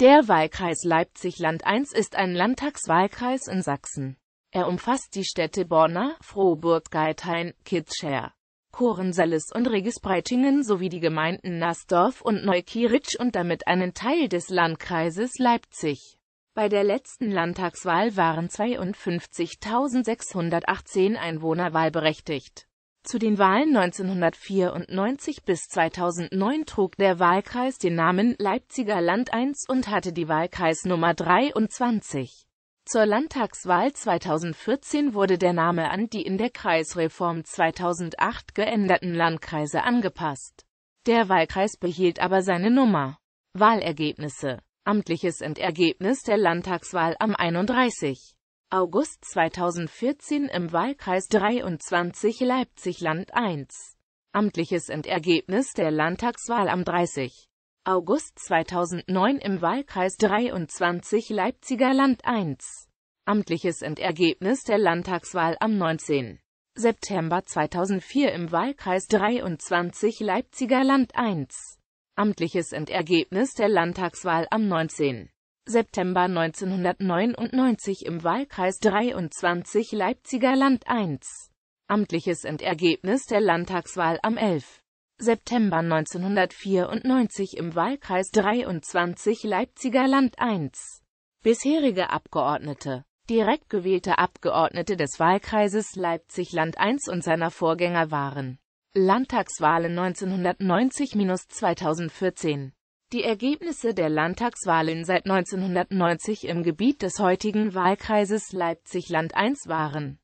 Der Wahlkreis Leipzig-Land 1 ist ein Landtagswahlkreis in Sachsen. Er umfasst die Städte Borna, Frohburg, Geithain, Kitzscher, Korensalles und Regisbreitingen sowie die Gemeinden Nassdorf und Neukieritsch und damit einen Teil des Landkreises Leipzig. Bei der letzten Landtagswahl waren 52.618 Einwohner wahlberechtigt. Zu den Wahlen 1994 bis 2009 trug der Wahlkreis den Namen Leipziger Land 1 und hatte die Wahlkreisnummer 23. Zur Landtagswahl 2014 wurde der Name an die in der Kreisreform 2008 geänderten Landkreise angepasst. Der Wahlkreis behielt aber seine Nummer. Wahlergebnisse Amtliches Endergebnis der Landtagswahl am 31. August 2014 im Wahlkreis 23 Leipzig-Land 1. Amtliches Endergebnis der Landtagswahl am 30. August 2009 im Wahlkreis 23 Leipziger Land 1. Amtliches Endergebnis der Landtagswahl am 19. September 2004 im Wahlkreis 23 Leipziger Land 1. Amtliches Endergebnis der Landtagswahl am 19. September 1999 im Wahlkreis 23 Leipziger Land 1. Amtliches Endergebnis der Landtagswahl am 11. September 1994 im Wahlkreis 23 Leipziger Land 1. Bisherige Abgeordnete Direkt gewählte Abgeordnete des Wahlkreises Leipzig-Land 1 und seiner Vorgänger waren Landtagswahlen 1990-2014 die Ergebnisse der Landtagswahlen seit 1990 im Gebiet des heutigen Wahlkreises Leipzig-Land 1 waren